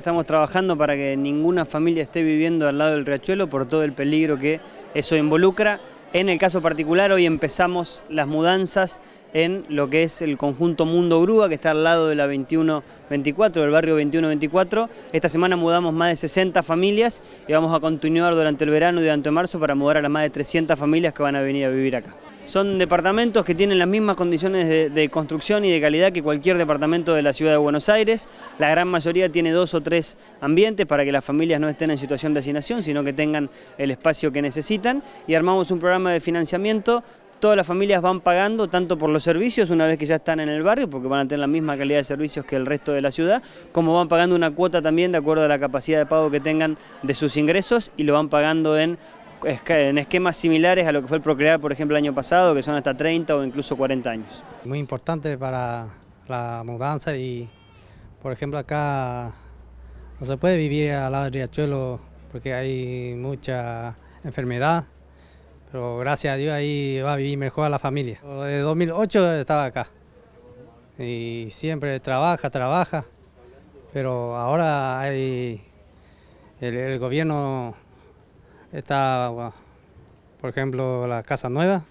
Estamos trabajando para que ninguna familia esté viviendo al lado del riachuelo por todo el peligro que eso involucra. En el caso particular hoy empezamos las mudanzas en lo que es el conjunto Mundo Grúa que está al lado de la 2124, del barrio 2124. Esta semana mudamos más de 60 familias y vamos a continuar durante el verano y durante marzo para mudar a las más de 300 familias que van a venir a vivir acá son departamentos que tienen las mismas condiciones de, construcción y de calidad que cualquier departamento de la ciudad de Buenos Aires. La gran mayoría tiene dos o tres ambientes para que las familias no estén en situación de asignación, sino que tengan el espacio que necesitan. Y armamos un programa de financiamiento todas las familias van pagando tanto por los servicios una vez que ya están en el barrio, porque van a tener la misma calidad de servicios que el resto de la ciudad, como van pagando una cuota también de acuerdo a la capacidad de pago que tengan de sus ingresos y lo van pagando en en esquemas similares a lo que fue el Procrear, por ejemplo, el año pasado, que son hasta 30 o incluso 40 años. Muy importante para la mudanza y, por ejemplo, acá no se puede vivir al lado del riachuelo porque hay mucha enfermedad, pero gracias a Dios ahí va a vivir mejor la familia. Desde 2008 estaba acá y siempre trabaja, trabaja, pero ahora hay el gobierno Está, por ejemplo, la casa nueva.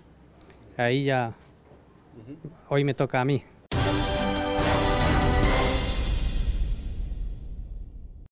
Ahí ya, hoy me toca a mí.